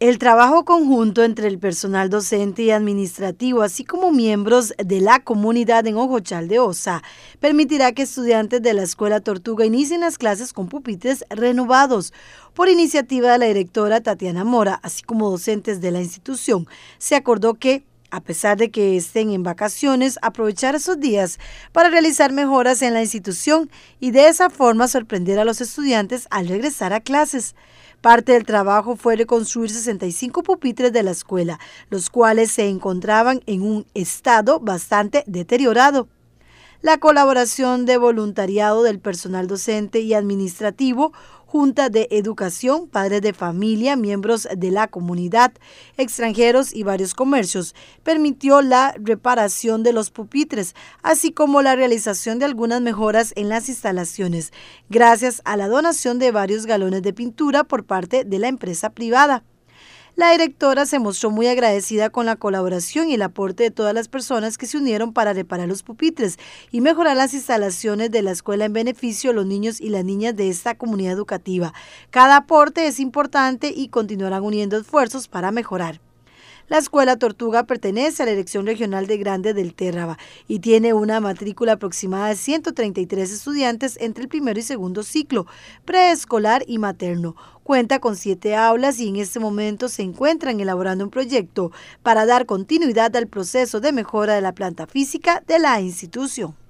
El trabajo conjunto entre el personal docente y administrativo, así como miembros de la comunidad en Ojochal de Osa, permitirá que estudiantes de la Escuela Tortuga inicien las clases con pupites renovados. Por iniciativa de la directora Tatiana Mora, así como docentes de la institución, se acordó que a pesar de que estén en vacaciones, aprovechar esos días para realizar mejoras en la institución y de esa forma sorprender a los estudiantes al regresar a clases. Parte del trabajo fue reconstruir 65 pupitres de la escuela, los cuales se encontraban en un estado bastante deteriorado. La colaboración de voluntariado del personal docente y administrativo Junta de Educación, padres de familia, miembros de la comunidad, extranjeros y varios comercios, permitió la reparación de los pupitres, así como la realización de algunas mejoras en las instalaciones, gracias a la donación de varios galones de pintura por parte de la empresa privada. La directora se mostró muy agradecida con la colaboración y el aporte de todas las personas que se unieron para reparar los pupitres y mejorar las instalaciones de la escuela en beneficio de los niños y las niñas de esta comunidad educativa. Cada aporte es importante y continuarán uniendo esfuerzos para mejorar. La Escuela Tortuga pertenece a la elección Regional de Grande del Térraba y tiene una matrícula aproximada de 133 estudiantes entre el primero y segundo ciclo, preescolar y materno. Cuenta con siete aulas y en este momento se encuentran elaborando un proyecto para dar continuidad al proceso de mejora de la planta física de la institución.